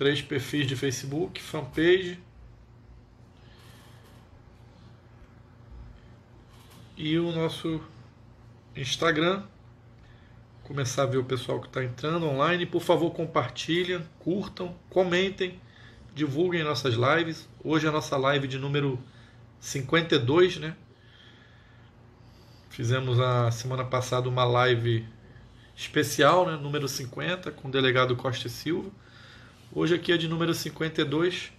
três perfis de Facebook, fanpage e o nosso Instagram. Começar a ver o pessoal que está entrando online. Por favor, compartilhem, curtam, comentem, divulguem nossas lives. Hoje é a nossa live de número 52, né? Fizemos a semana passada uma live especial, né? número 50, com o delegado Costa e Silva. Hoje aqui é de número 52.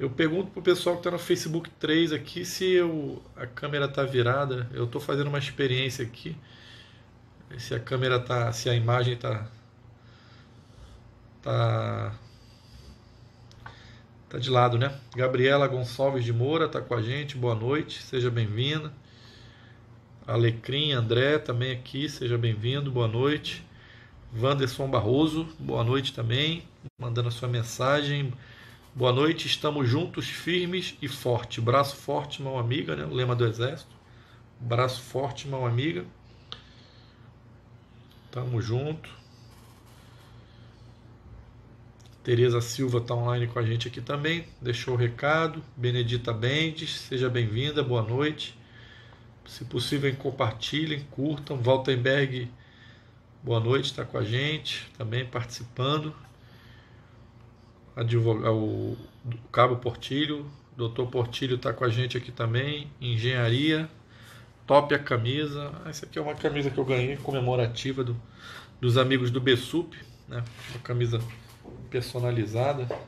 Eu pergunto pro pessoal que está no Facebook 3 aqui se eu, a câmera tá virada. Eu estou fazendo uma experiência aqui. Se a câmera tá, se a imagem tá tá tá de lado, né? Gabriela Gonçalves de Moura tá com a gente. Boa noite, seja bem-vinda. Alecrim, André também aqui, seja bem-vindo. Boa noite. Wanderson Barroso, boa noite também, mandando a sua mensagem. Boa noite, estamos juntos, firmes e forte. Braço forte, mão amiga, né? O lema do Exército. Braço forte, mão amiga. Tamo junto. Tereza Silva está online com a gente aqui também. Deixou o recado. Benedita Bendes, seja bem-vinda, boa noite. Se possível, compartilhem, curtam. Waltenberg Boa noite, está com a gente, também participando. Advoga, é o, Cabo Portilho, Doutor Portilho está com a gente aqui também. Engenharia, top a camisa. Ah, essa aqui é uma camisa que eu ganhei comemorativa do, dos amigos do Besup, né? Uma camisa personalizada. Vou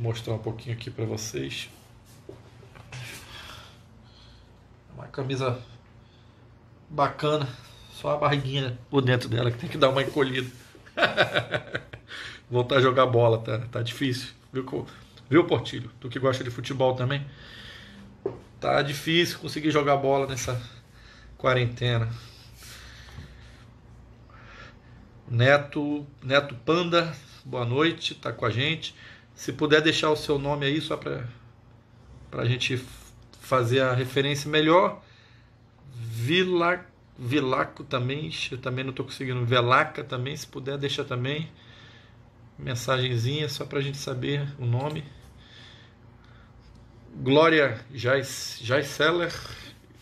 mostrar um pouquinho aqui para vocês. Uma camisa bacana, só a barriguinha por dentro dela que tem que dar uma encolhida. Voltar a jogar bola, tá, tá difícil. Viu, viu, Portilho? Tu que gosta de futebol também? Tá difícil conseguir jogar bola nessa quarentena. Neto, Neto Panda, boa noite, tá com a gente. Se puder deixar o seu nome aí só para a gente fazer a referência melhor. Vila Vilaco também, eu também não estou conseguindo. Velaca também, se puder, deixa também. Mensagenzinha só para a gente saber o nome. Glória jaiseller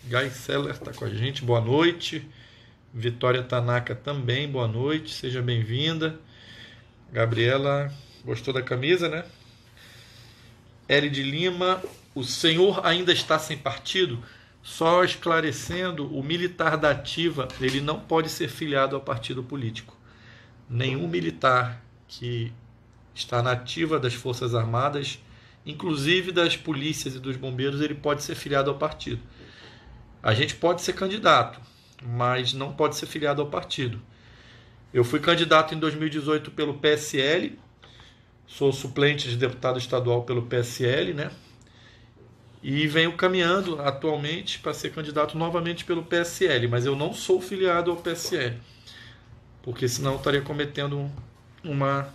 Jaiceller está com a gente, boa noite. Vitória Tanaka também, boa noite, seja bem-vinda. Gabriela, gostou da camisa, né? L de Lima, o senhor ainda está sem partido? Só esclarecendo, o militar da ativa, ele não pode ser filiado a partido político. Nenhum militar que está na ativa das Forças Armadas, inclusive das polícias e dos bombeiros, ele pode ser filiado ao partido. A gente pode ser candidato, mas não pode ser filiado ao partido. Eu fui candidato em 2018 pelo PSL, sou suplente de deputado estadual pelo PSL, né? e venho caminhando atualmente para ser candidato novamente pelo PSL, mas eu não sou filiado ao PSL, porque senão estaria cometendo uma,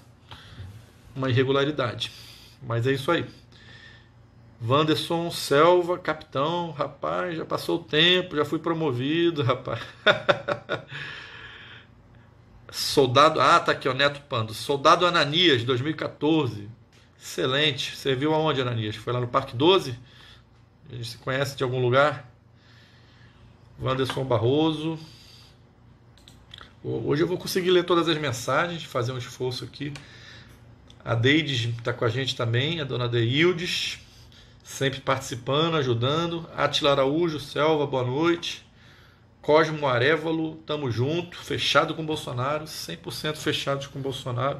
uma irregularidade. Mas é isso aí. Vanderson Selva, capitão, rapaz, já passou o tempo, já fui promovido, rapaz. Soldado, ah, tá aqui, o Neto Pando. Soldado Ananias, 2014. Excelente. Serviu aonde, Ananias? Foi lá no Parque 12? A gente se conhece de algum lugar? Wanderson Barroso. Hoje eu vou conseguir ler todas as mensagens, fazer um esforço aqui. A Deides está com a gente também, a dona Deildes, sempre participando, ajudando. Atila Araújo, Selva, boa noite. Cosmo Arevalo, tamo junto, fechado com Bolsonaro, 100% fechados com Bolsonaro.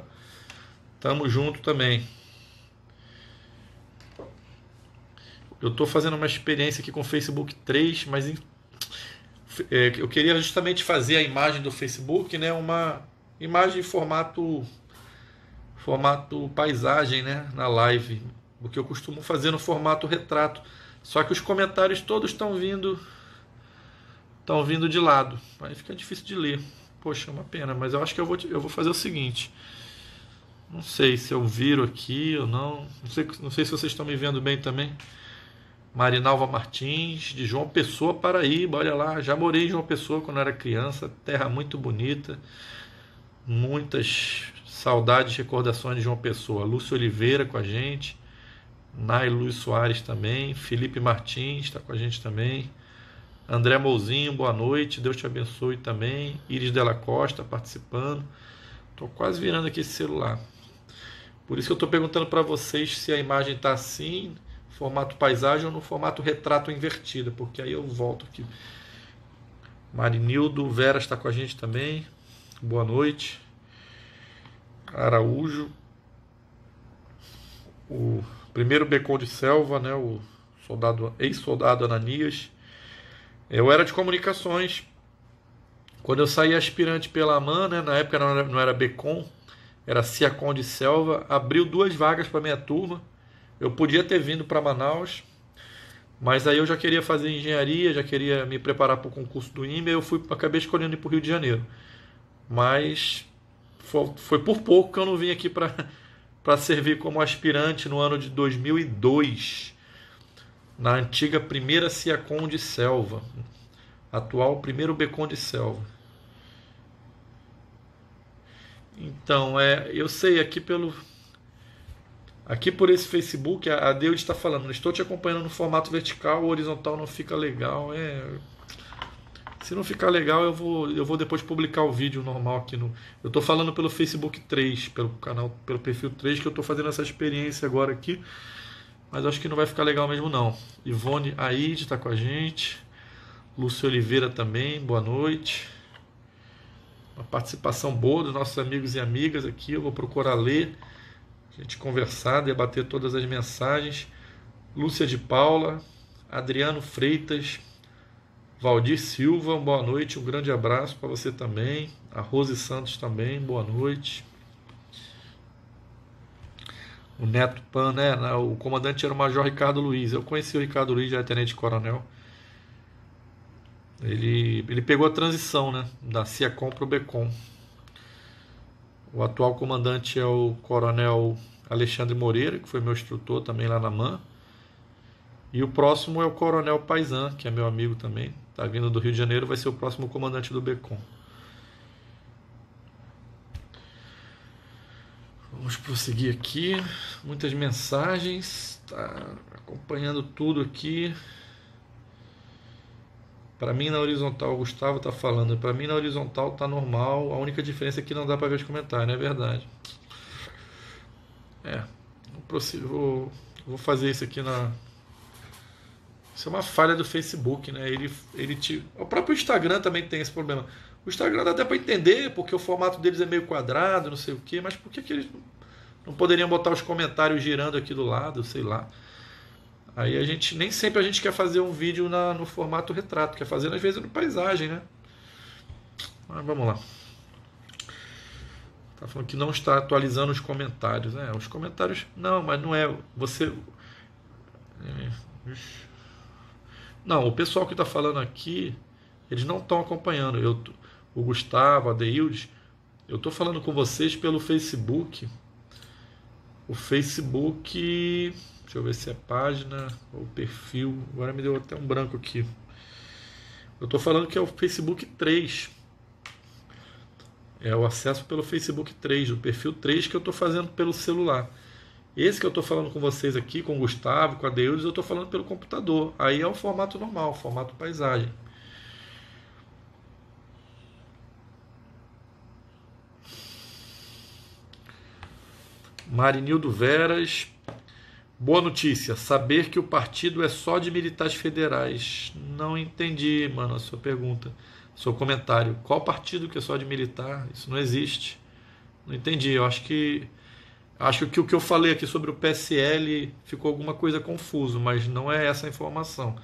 Tamo junto também. eu estou fazendo uma experiência aqui com o Facebook 3, mas em, é, eu queria justamente fazer a imagem do Facebook, né? Uma imagem em formato formato paisagem, né? Na live, o que eu costumo fazer no formato retrato. Só que os comentários todos estão vindo estão vindo de lado. Aí fica difícil de ler. Poxa, é uma pena, mas eu acho que eu vou, eu vou fazer o seguinte. Não sei se eu viro aqui ou não. Não sei, não sei se vocês estão me vendo bem também. Marinalva Martins, de João Pessoa, Paraíba. Olha lá, já morei em João Pessoa quando era criança, terra muito bonita. Muitas saudades, recordações de João Pessoa. Lúcio Oliveira com a gente, Nai Luiz Soares também, Felipe Martins está com a gente também. André Mouzinho, boa noite, Deus te abençoe também. Iris Della Costa participando. Estou quase virando aqui esse celular. Por isso que eu estou perguntando para vocês se a imagem está assim formato paisagem ou no formato retrato invertido, porque aí eu volto aqui. Marinildo Vera está com a gente também. Boa noite. Araújo. O primeiro Becon de Selva, né? O soldado, ex-soldado Ananias. Eu era de comunicações. Quando eu saí aspirante pela AMAN, né, na época não era, não era Becon, era Ciacon de Selva, abriu duas vagas para minha turma. Eu podia ter vindo para Manaus, mas aí eu já queria fazer engenharia, já queria me preparar para o concurso do IME, eu fui, acabei escolhendo ir para o Rio de Janeiro. Mas foi, foi por pouco que eu não vim aqui para servir como aspirante no ano de 2002, na antiga primeira Ciacon de Selva, atual primeiro Becon de Selva. Então, é, eu sei aqui pelo, Aqui por esse Facebook, a Deus está falando, não estou te acompanhando no formato vertical, o horizontal não fica legal. É... Se não ficar legal, eu vou, eu vou depois publicar o vídeo normal aqui no. Eu estou falando pelo Facebook 3, pelo canal, pelo perfil 3, que eu estou fazendo essa experiência agora aqui. Mas acho que não vai ficar legal mesmo não. Ivone Aide está com a gente. Lúcio Oliveira também, boa noite. Uma participação boa dos nossos amigos e amigas aqui. Eu vou procurar ler a gente conversar, debater todas as mensagens. Lúcia de Paula, Adriano Freitas, Valdir Silva, boa noite, um grande abraço para você também. A Rose Santos também, boa noite. O Neto Pan, né? O comandante era o Major Ricardo Luiz. Eu conheci o Ricardo Luiz, já é tenente-coronel. Ele, ele pegou a transição, né? Da CIACOM para o BECOM. O atual comandante é o coronel Alexandre Moreira, que foi meu instrutor também lá na MAN. E o próximo é o coronel Paisan, que é meu amigo também, está vindo do Rio de Janeiro, vai ser o próximo comandante do BECOM. Vamos prosseguir aqui. Muitas mensagens. Tá acompanhando tudo aqui. Para mim na horizontal o Gustavo está falando, para mim na horizontal tá normal, a única diferença é que não dá para ver os comentários, é verdade. É, vou, vou fazer isso aqui na. Isso é uma falha do Facebook, né? Ele, ele te... O próprio Instagram também tem esse problema. O Instagram dá até para entender, porque o formato deles é meio quadrado, não sei o quê, mas por que, que eles não poderiam botar os comentários girando aqui do lado, sei lá. Aí a gente nem sempre a gente quer fazer um vídeo na, no formato retrato, quer fazer às vezes no paisagem, né? Mas vamos lá. Tá falando que não está atualizando os comentários, né? Os comentários não, mas não é você. É, não, o pessoal que está falando aqui, eles não estão acompanhando. Eu, o Gustavo, a Deildes, eu estou falando com vocês pelo Facebook. O Facebook Deixa eu ver se é página ou perfil. Agora me deu até um branco aqui. Eu estou falando que é o Facebook 3. É o acesso pelo Facebook 3, o perfil 3 que eu estou fazendo pelo celular. Esse que eu estou falando com vocês aqui, com o Gustavo, com a Deudes, eu estou falando pelo computador. Aí é o formato normal, formato paisagem. Marinildo Veras, Boa notícia, saber que o partido é só de militares federais. Não entendi, mano, a sua pergunta, seu comentário. Qual partido que é só de militar? Isso não existe. Não entendi. Eu acho que acho que o que eu falei aqui sobre o PSL ficou alguma coisa confuso, mas não é essa a informação.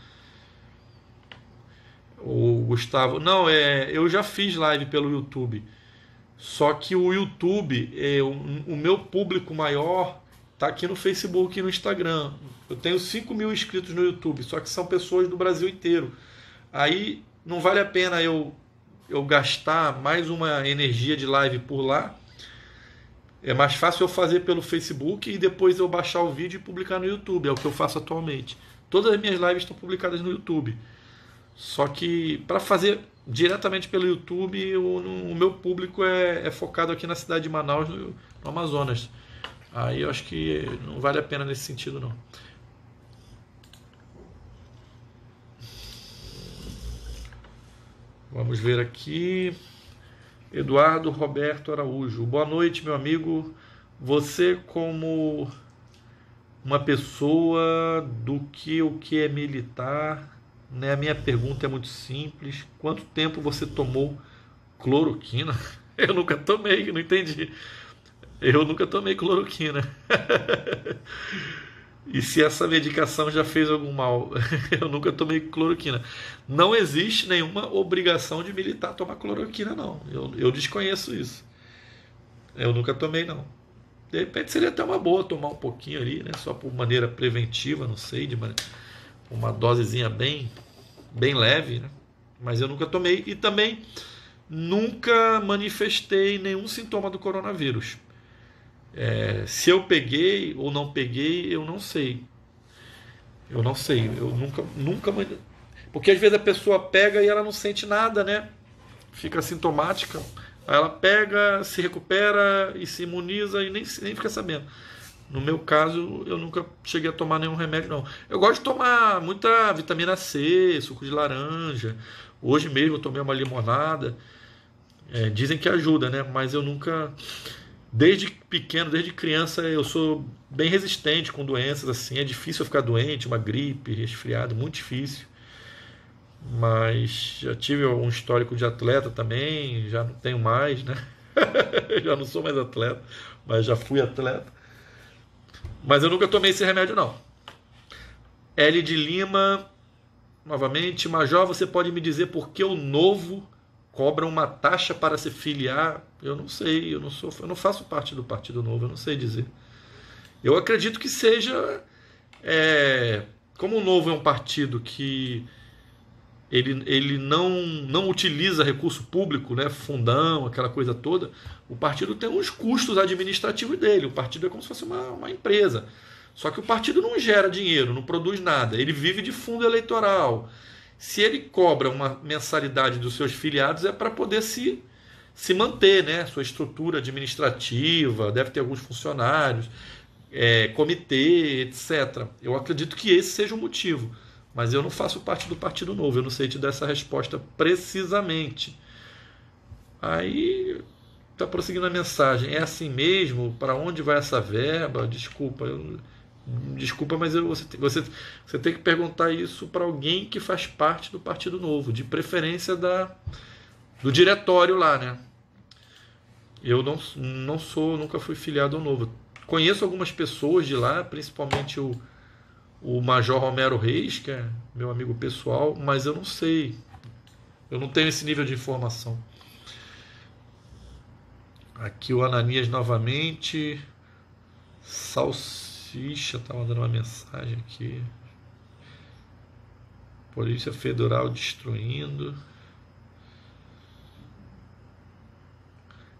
O Gustavo, não, é, eu já fiz live pelo YouTube. Só que o YouTube, é, o, o meu público maior Tá aqui no Facebook e no Instagram. Eu tenho 5 mil inscritos no YouTube, só que são pessoas do Brasil inteiro. Aí não vale a pena eu, eu gastar mais uma energia de live por lá. É mais fácil eu fazer pelo Facebook e depois eu baixar o vídeo e publicar no YouTube. É o que eu faço atualmente. Todas as minhas lives estão publicadas no YouTube. Só que para fazer diretamente pelo YouTube, o, o meu público é, é, focado aqui na cidade de Manaus, no, no Amazonas. Aí eu acho que não vale a pena nesse sentido, não. Vamos ver aqui. Eduardo Roberto Araújo. Boa noite, meu amigo. Você, como uma pessoa do que o que é militar, né? A minha pergunta é muito simples. Quanto tempo você tomou cloroquina? Eu nunca tomei, não entendi. Eu nunca tomei cloroquina. e se essa medicação já fez algum mal? Eu nunca tomei cloroquina. Não existe nenhuma obrigação de militar tomar cloroquina, não. Eu, eu desconheço isso. Eu nunca tomei, não. De repente seria até uma boa tomar um pouquinho ali, né? Só por maneira preventiva, não sei, de uma dosezinha bem, bem leve, né? Mas eu nunca tomei e também nunca manifestei nenhum sintoma do coronavírus. É, se eu peguei ou não peguei, eu não sei. Eu não sei. Eu nunca, nunca. Porque às vezes a pessoa pega e ela não sente nada, né? Fica sintomática. Aí ela pega, se recupera e se imuniza e nem, nem fica sabendo. No meu caso, eu nunca cheguei a tomar nenhum remédio, não. Eu gosto de tomar muita vitamina C, suco de laranja. Hoje mesmo eu tomei uma limonada. É, dizem que ajuda, né? Mas eu nunca desde pequeno, desde criança, eu sou bem resistente com doenças, assim, é difícil eu ficar doente, uma gripe, resfriado, muito difícil. Mas já tive um histórico de atleta também, já não tenho mais, né? já não sou mais atleta, mas já fui atleta. Mas eu nunca tomei esse remédio, não. L de Lima, novamente, Major, você pode me dizer por que o novo cobram uma taxa para se filiar. Eu não sei, eu não sou, eu não faço parte do Partido Novo, eu não sei dizer. Eu acredito que seja é, como o Novo é um partido que ele, ele não, não utiliza recurso público, né, fundão, aquela coisa toda, o partido tem uns custos administrativos dele. O partido é como se fosse uma, uma empresa. Só que o partido não gera dinheiro, não produz nada. Ele vive de fundo eleitoral se ele cobra uma mensalidade dos seus filiados é para poder se, se manter, né? Sua estrutura administrativa, deve ter alguns funcionários, é, comitê, etc. Eu acredito que esse seja o motivo, mas eu não faço parte do Partido Novo, eu não sei te dar essa resposta precisamente. Aí está prosseguindo a mensagem. É assim mesmo? Para onde vai essa verba? Desculpa, eu Desculpa, mas você, você, você tem que perguntar isso para alguém que faz parte do Partido Novo, de preferência da, do diretório lá, né? Eu não, não sou, nunca fui filiado ao Novo. Conheço algumas pessoas de lá, principalmente o, o Major Romero Reis, que é meu amigo pessoal, mas eu não sei. Eu não tenho esse nível de informação. Aqui o Ananias novamente. Salsa. Ixi, eu tava mandando uma mensagem aqui. Polícia Federal destruindo.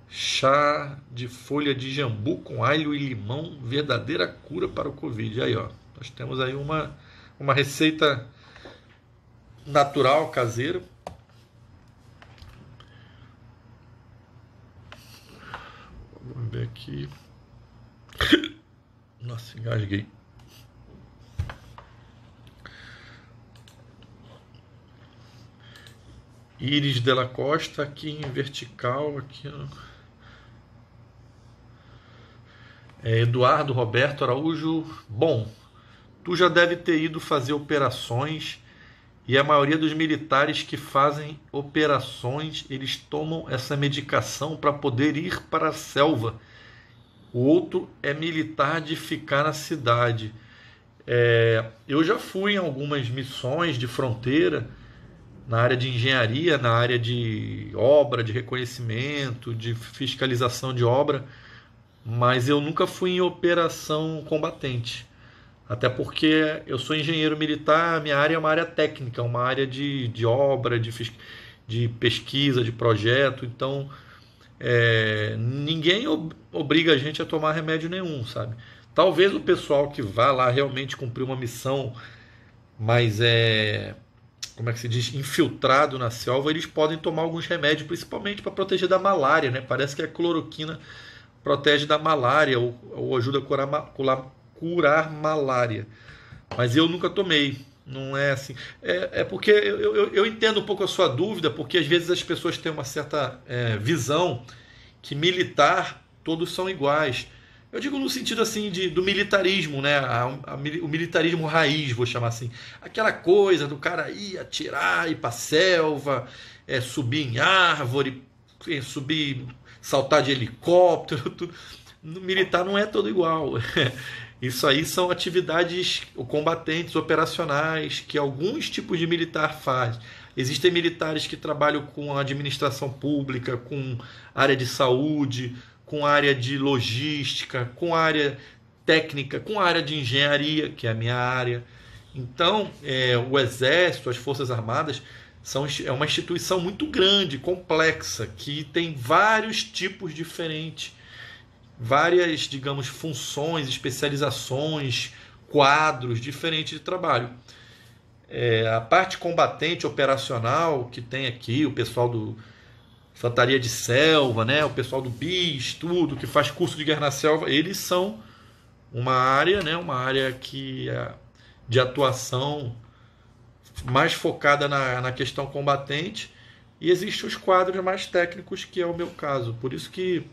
Chá de folha de jambu com alho e limão, verdadeira cura para o Covid. Aí, ó, nós temos aí uma, uma receita natural, caseira. Vamos ver aqui. Nossa, engasguei. Íris Della Costa aqui em vertical, aqui é, Eduardo Roberto Araújo. Bom, tu já deve ter ido fazer operações e a maioria dos militares que fazem operações eles tomam essa medicação para poder ir para a selva o outro é militar de ficar na cidade. É, eu já fui em algumas missões de fronteira, na área de engenharia, na área de obra, de reconhecimento, de fiscalização de obra, mas eu nunca fui em operação combatente. Até porque eu sou engenheiro militar, minha área é uma área técnica, uma área de, de obra, de, de pesquisa, de projeto, então é, ninguém ob obriga a gente a tomar remédio nenhum, sabe? Talvez o pessoal que vá lá realmente cumprir uma missão, mas é. Como é que se diz? Infiltrado na selva, eles podem tomar alguns remédios, principalmente para proteger da malária, né? Parece que a cloroquina protege da malária ou, ou ajuda a curar, curar malária. Mas eu nunca tomei. Não é assim. É, é porque eu, eu, eu, entendo um pouco a sua dúvida, porque às vezes as pessoas têm uma certa é, visão que militar todos são iguais. Eu digo no sentido assim de, do militarismo, né? A, a, o militarismo raiz, vou chamar assim. Aquela coisa do cara ir atirar, ir pra selva, é, subir em árvore, é, subir, saltar de helicóptero, tudo. No militar não é todo igual. Isso aí são atividades combatentes operacionais que alguns tipos de militar faz. Existem militares que trabalham com administração pública, com área de saúde, com área de logística, com área técnica, com área de engenharia, que é a minha área. Então, é, o Exército, as Forças Armadas, são, é uma instituição muito grande, complexa, que tem vários tipos diferentes várias, digamos, funções, especializações, quadros diferentes de trabalho. É, a parte combatente operacional que tem aqui o pessoal do Infantaria de Selva, né, o pessoal do BIS, tudo que faz curso de guerra na selva, eles são uma área, né, uma área que é de atuação mais focada na, na questão combatente e existem os quadros mais técnicos que é o meu caso. Por isso que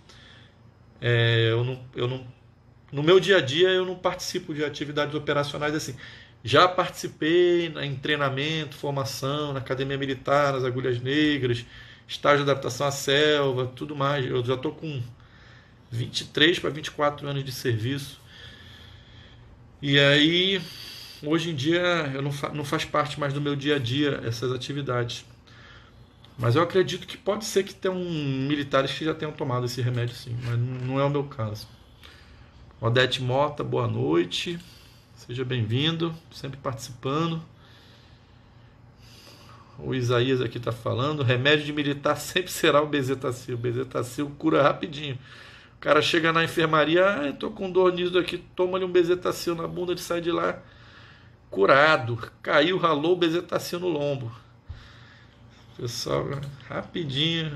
é, eu não, eu não, no meu dia a dia eu não participo de atividades operacionais assim. Já participei em treinamento, formação, na academia militar, nas agulhas negras, estágio de adaptação à selva, tudo mais. Eu já estou com 23 para 24 anos de serviço. E aí, hoje em dia, eu não, fa não faz parte mais do meu dia a dia essas atividades. Mas eu acredito que pode ser que tenham militares que já tenham tomado esse remédio sim, mas não é o meu caso. Odete Mota, boa noite. Seja bem-vindo, sempre participando. O Isaías aqui está falando, remédio de militar sempre será o bezetacil. Bezetacil cura rapidinho. O cara chega na enfermaria, ah, eu tô com dor nisso aqui, toma-lhe um bezetacil na bunda, ele sai de lá curado. Caiu, ralou o bezetacil no lombo. Pessoal, rapidinho.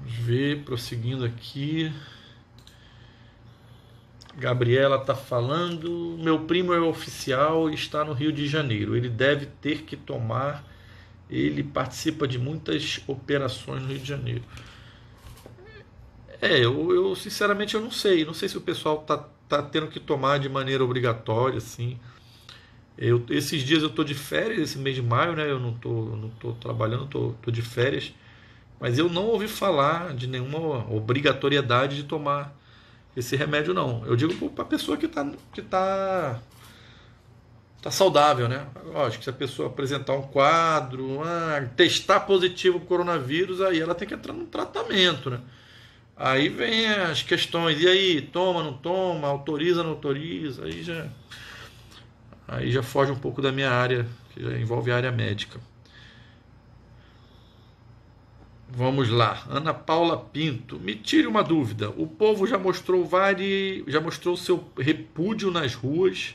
Vamos ver, prosseguindo aqui. Gabriela está falando. Meu primo é oficial e está no Rio de Janeiro. Ele deve ter que tomar. Ele participa de muitas operações no Rio de Janeiro. É, eu, eu sinceramente eu não sei. Não sei se o pessoal está tá tendo que tomar de maneira obrigatória, assim. Eu, esses dias eu tô de férias, esse mês de maio, né? Eu não tô, não tô trabalhando, tô, tô de férias. Mas eu não ouvi falar de nenhuma obrigatoriedade de tomar esse remédio, não. Eu digo para pessoa que está que tá, tá saudável, né? Lógico, se a pessoa apresentar um quadro, ah, testar positivo o coronavírus, aí ela tem que entrar no tratamento, né? Aí vem as questões, e aí, toma, não toma, autoriza, não autoriza, aí já, aí já foge um pouco da minha área, que já envolve a área médica. Vamos lá, Ana Paula Pinto, me tire uma dúvida. O povo já mostrou várias, já mostrou seu repúdio nas ruas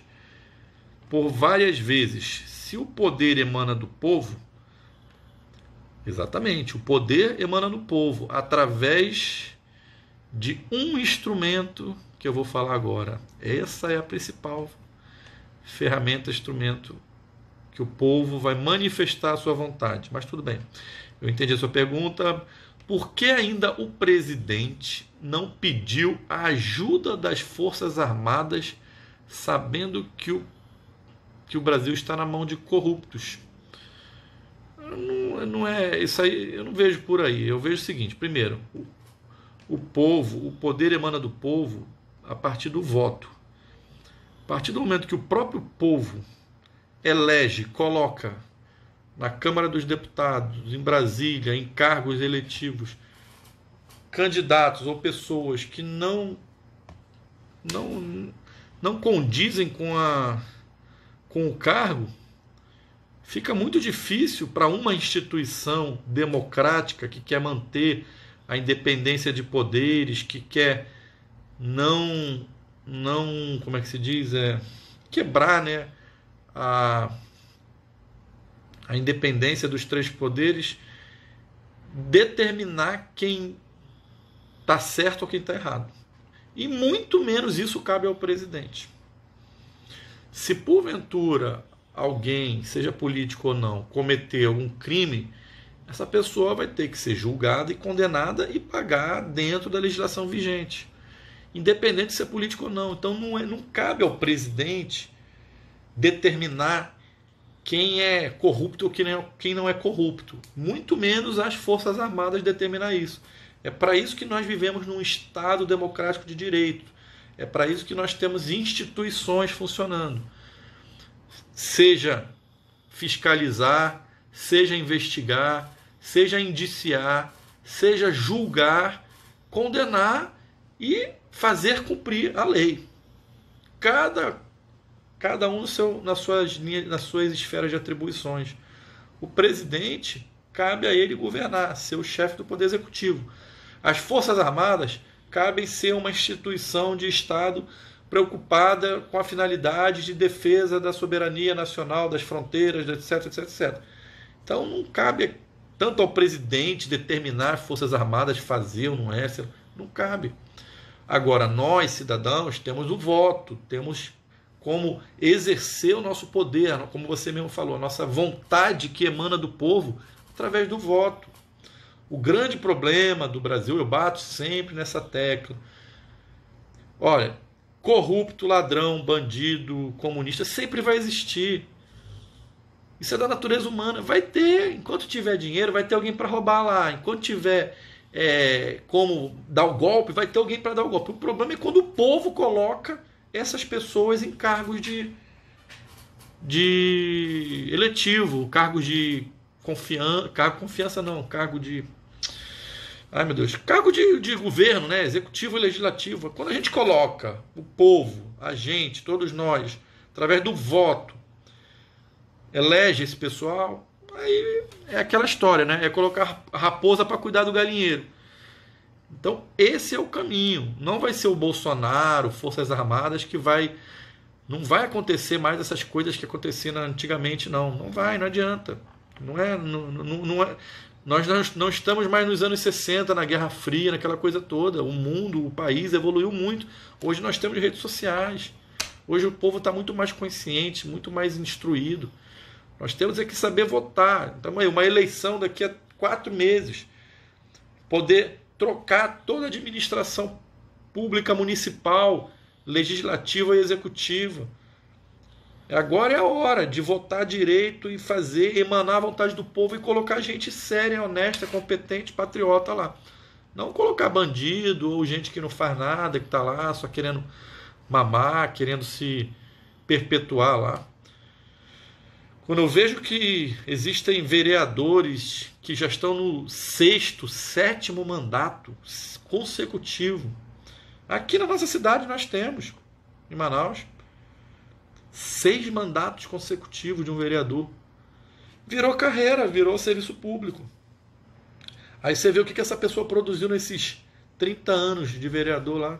por várias vezes. Se o poder emana do povo, exatamente, o poder emana do povo através de um instrumento que eu vou falar agora. Essa é a principal ferramenta, instrumento que o povo vai manifestar a sua vontade. Mas tudo bem, eu entendi a sua pergunta. Por que ainda o presidente não pediu a ajuda das Forças Armadas, sabendo que o, que o Brasil está na mão de corruptos? Não, não é isso aí, eu não vejo por aí. Eu vejo o seguinte: primeiro, o povo, o poder emana do povo a partir do voto. A partir do momento que o próprio povo elege, coloca na Câmara dos Deputados, em Brasília, em cargos eletivos, candidatos ou pessoas que não não não condizem com a com o cargo, fica muito difícil para uma instituição democrática que quer manter a independência de poderes, que quer não não, como é que se diz, é quebrar, né, a a independência dos três poderes, determinar quem está certo ou quem está errado. E muito menos isso cabe ao presidente. Se porventura alguém, seja político ou não, cometer algum crime, essa pessoa vai ter que ser julgada e condenada e pagar dentro da legislação vigente, independente se é político ou não. Então não, é, não cabe ao presidente determinar quem é corrupto ou quem não é, é corrupto, muito menos as Forças Armadas determinar isso. É para isso que nós vivemos num Estado democrático de direito. É para isso que nós temos instituições funcionando. Seja fiscalizar, seja investigar, seja indiciar, seja julgar, condenar e fazer cumprir a lei. Cada, cada um seu, nas, suas, nas suas esferas de atribuições. O presidente, cabe a ele governar, ser o chefe do Poder Executivo. As Forças Armadas cabem ser uma instituição de Estado preocupada com a finalidade de defesa da soberania nacional, das fronteiras, etc, etc, etc. Então não cabe tanto ao presidente determinar as Forças Armadas fazer ou não é, não cabe. Agora, nós, cidadãos, temos o voto, temos como exercer o nosso poder, como você mesmo falou, a nossa vontade que emana do povo através do voto. O grande problema do Brasil, eu bato sempre nessa tecla. Olha, corrupto, ladrão, bandido, comunista sempre vai existir. Isso é da natureza humana. Vai ter, enquanto tiver dinheiro, vai ter alguém para roubar lá. Enquanto tiver é, como dar o golpe, vai ter alguém para dar o golpe. O problema é quando o povo coloca essas pessoas em cargos de, de eletivo, cargos de confiança, cargo, confiança não, cargo de Ai meu Deus, cargo de, de governo, né? Executivo e legislativo. Quando a gente coloca o povo, a gente, todos nós, através do voto, elege esse pessoal. Aí é aquela história, né? É colocar raposa para cuidar do galinheiro. Então, esse é o caminho. Não vai ser o Bolsonaro, Forças Armadas que vai não vai acontecer mais essas coisas que aconteciam antigamente não. Não vai, não adianta. Não é não, não, não é nós não estamos mais nos anos 60, na Guerra Fria, naquela coisa toda. O mundo, o país evoluiu muito. Hoje nós temos redes sociais. Hoje o povo está muito mais consciente, muito mais instruído. Nós temos é que saber votar. Então, uma eleição daqui a quatro meses. Poder trocar toda a administração pública municipal, legislativa e executiva. Agora é a hora de votar direito e fazer, emanar a vontade do povo e colocar gente séria, honesta, competente, patriota lá. Não colocar bandido ou gente que não faz nada, que está lá só querendo mamar, querendo se perpetuar lá. Quando eu vejo que existem vereadores que já estão no sexto, sétimo mandato consecutivo, aqui na nossa cidade nós temos, em Manaus, seis mandatos consecutivos de um vereador. Virou carreira, virou serviço público. Aí você vê o que, que essa pessoa produziu nesses 30 anos de vereador lá.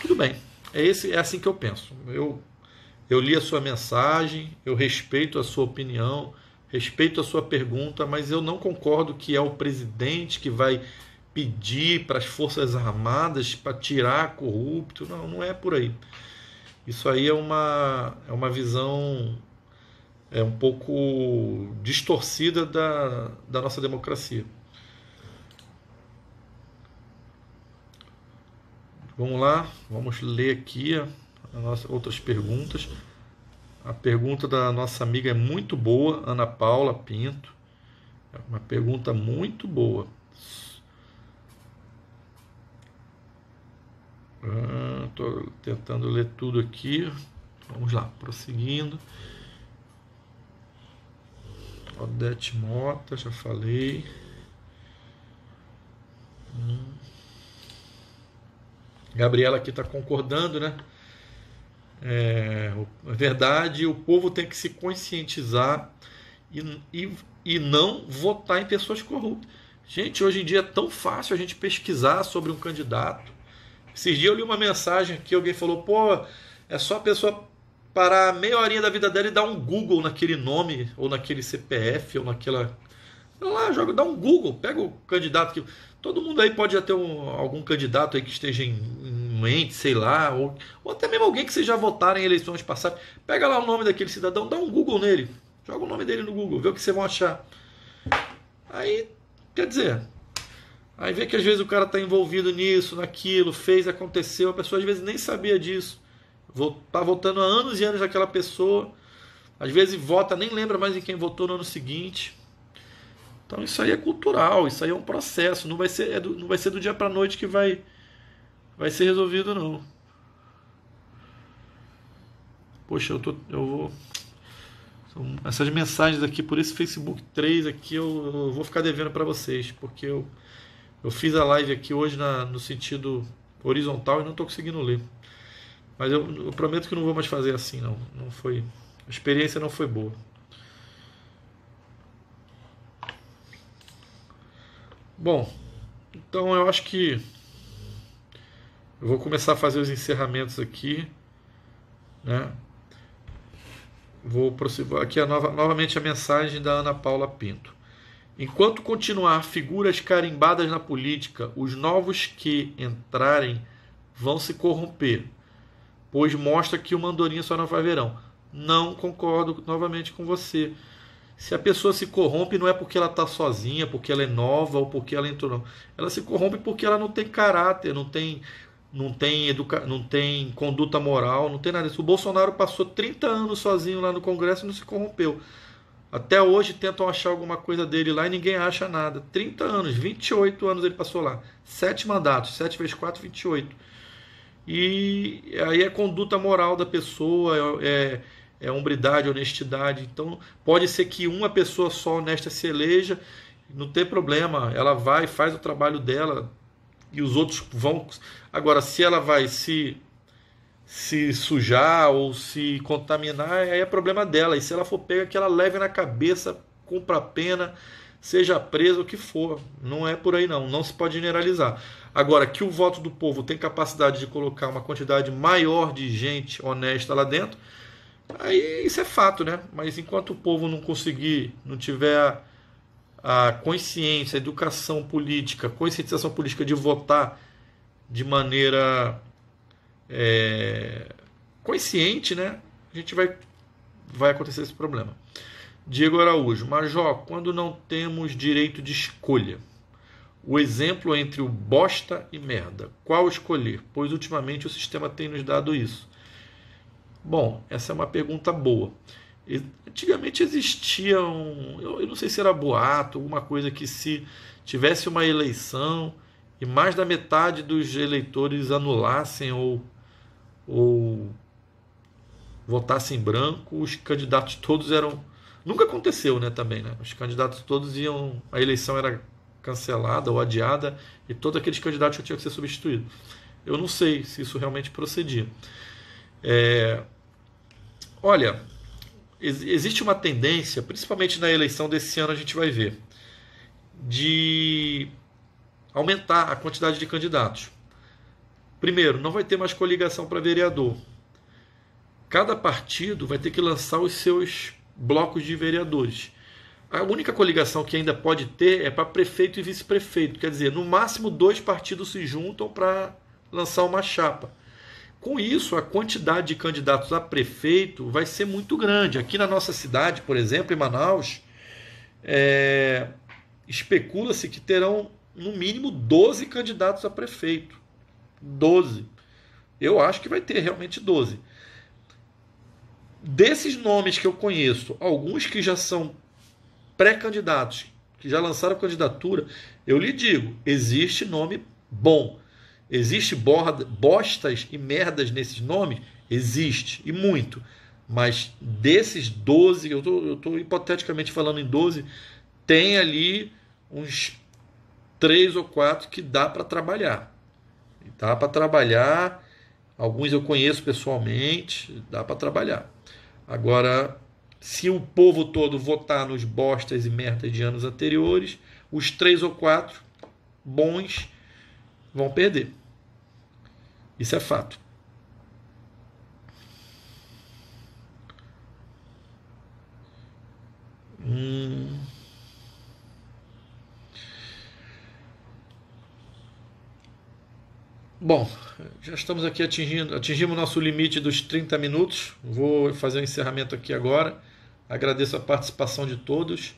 Tudo bem. É, esse, é assim que eu penso. Eu eu li a sua mensagem, eu respeito a sua opinião, respeito a sua pergunta, mas eu não concordo que é o presidente que vai pedir para as Forças Armadas para tirar corrupto. Não, não é por aí. Isso aí é uma, é uma visão é um pouco distorcida da, da nossa democracia. Vamos lá, vamos ler aqui outras perguntas. A pergunta da nossa amiga é muito boa, Ana Paula Pinto. É uma pergunta muito boa. Estou ah, tentando ler tudo aqui. Vamos lá, prosseguindo. Odete Mota, já falei. Hum. Gabriela aqui está concordando, né? É, verdade, o povo tem que se conscientizar e, e, e não votar em pessoas corruptas. Gente, hoje em dia é tão fácil a gente pesquisar sobre um candidato. Esses dias eu li uma mensagem que alguém falou: pô, é só a pessoa parar meia horinha da vida dela e dar um Google naquele nome, ou naquele CPF, ou naquela. Vai lá, joga, dá um Google, pega o candidato que. Todo mundo aí pode já ter um, algum candidato aí que esteja em, em mente, sei lá, ou, ou até mesmo alguém que vocês já votaram em eleições passadas, pega lá o nome daquele cidadão, dá um Google nele, joga o nome dele no Google, vê o que vocês vão achar. Aí, quer dizer, aí vê que às vezes o cara está envolvido nisso, naquilo, fez, aconteceu, a pessoa às vezes nem sabia disso, tá votando há anos e anos aquela pessoa, às vezes vota, nem lembra mais em quem votou no ano seguinte. Então isso aí é cultural, isso aí é um processo, não vai ser, é do, não vai ser do dia para noite que vai vai ser resolvido não. Poxa, eu, tô, eu vou. essas mensagens aqui por esse Facebook 3 aqui eu, eu vou ficar devendo para vocês, porque eu, eu fiz a live aqui hoje na, no sentido horizontal e não estou conseguindo ler. Mas eu, eu, prometo que não vou mais fazer assim, não. Não foi. A experiência não foi boa. Bom, então eu acho que eu vou começar a fazer os encerramentos aqui. Né? Vou prosseguir. Aqui a nova, novamente a mensagem da Ana Paula Pinto. Enquanto continuar figuras carimbadas na política, os novos que entrarem vão se corromper, pois mostra que o mandorinha só não faz verão. Não concordo novamente com você. Se a pessoa se corrompe, não é porque ela está sozinha, porque ela é nova ou porque ela entrou. Não. Ela se corrompe porque ela não tem caráter, não tem não tem, educa... não tem conduta moral, não tem nada disso. O Bolsonaro passou 30 anos sozinho lá no Congresso e não se corrompeu. Até hoje tentam achar alguma coisa dele lá e ninguém acha nada. 30 anos, 28 anos ele passou lá. Sete mandatos, 7 vezes 4, 28. E aí é conduta moral da pessoa, é, é, é hombridade, honestidade. Então pode ser que uma pessoa só honesta se eleja, não tem problema. Ela vai, faz o trabalho dela, e os outros vão. Agora, se ela vai se se sujar ou se contaminar, aí é problema dela. E se ela for pega, que ela leve na cabeça, cumpra a pena, seja presa, o que for. Não é por aí não, não se pode generalizar. Agora, que o voto do povo tem capacidade de colocar uma quantidade maior de gente honesta lá dentro, aí isso é fato, né? Mas enquanto o povo não conseguir, não tiver a consciência, a educação política, conscientização política de votar de maneira é, consciente, né? A gente vai, vai acontecer esse problema. Diego Araújo, Major, quando não temos direito de escolha, o exemplo é entre o bosta e merda, qual escolher? Pois ultimamente o sistema tem nos dado isso. Bom, essa é uma pergunta boa. Antigamente existia um. Eu, eu não sei se era boato, alguma coisa que se tivesse uma eleição e mais da metade dos eleitores anulassem ou, ou votassem branco, os candidatos todos eram. Nunca aconteceu, né? Também, né? Os candidatos todos iam. A eleição era cancelada ou adiada e todos aqueles candidatos tinham que ser substituídos. Eu não sei se isso realmente procedia. É... Olha, existe uma tendência, principalmente na eleição desse ano a gente vai ver, de aumentar a quantidade de candidatos. Primeiro, não vai ter mais coligação para vereador. Cada partido vai ter que lançar os seus blocos de vereadores. A única coligação que ainda pode ter é para prefeito e vice-prefeito. Quer dizer, no máximo dois partidos se juntam para lançar uma chapa. Com isso, a quantidade de candidatos a prefeito vai ser muito grande. Aqui na nossa cidade, por exemplo, em Manaus, é, especula-se que terão no mínimo 12 candidatos a prefeito. 12. Eu acho que vai ter realmente 12. Desses nomes que eu conheço, alguns que já são pré-candidatos, que já lançaram candidatura, eu lhe digo, existe nome bom. Existe borda, bostas e merdas nesses nomes? Existe, e muito. Mas desses 12, eu tô, estou hipoteticamente falando em 12, tem ali uns três ou quatro que dá para trabalhar. Dá para trabalhar. Alguns eu conheço pessoalmente, dá para trabalhar. Agora, se o povo todo votar nos bostas e merdas de anos anteriores, os três ou quatro bons vão perder. Isso é fato. Hum. Bom, já estamos aqui atingindo, atingimos nosso limite dos 30 minutos. Vou fazer o um encerramento aqui agora. Agradeço a participação de todos.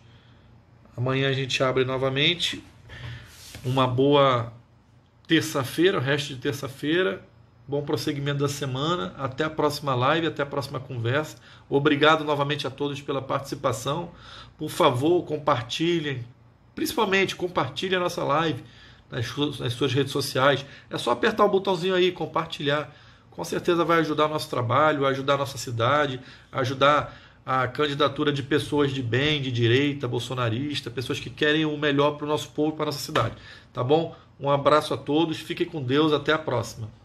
Amanhã a gente abre novamente. Uma boa terça-feira, o resto de terça-feira. Bom prosseguimento da semana. Até a próxima live, até a próxima conversa. Obrigado novamente a todos pela participação. Por favor, compartilhem. Principalmente, compartilhem a nossa live nas suas redes sociais. É só apertar o botãozinho aí, compartilhar. Com certeza vai ajudar o nosso trabalho, ajudar a nossa cidade, ajudar a candidatura de pessoas de bem, de direita, bolsonarista, pessoas que querem o melhor para o nosso povo, para a nossa cidade. Tá bom? Um abraço a todos, fiquem com Deus, até a próxima.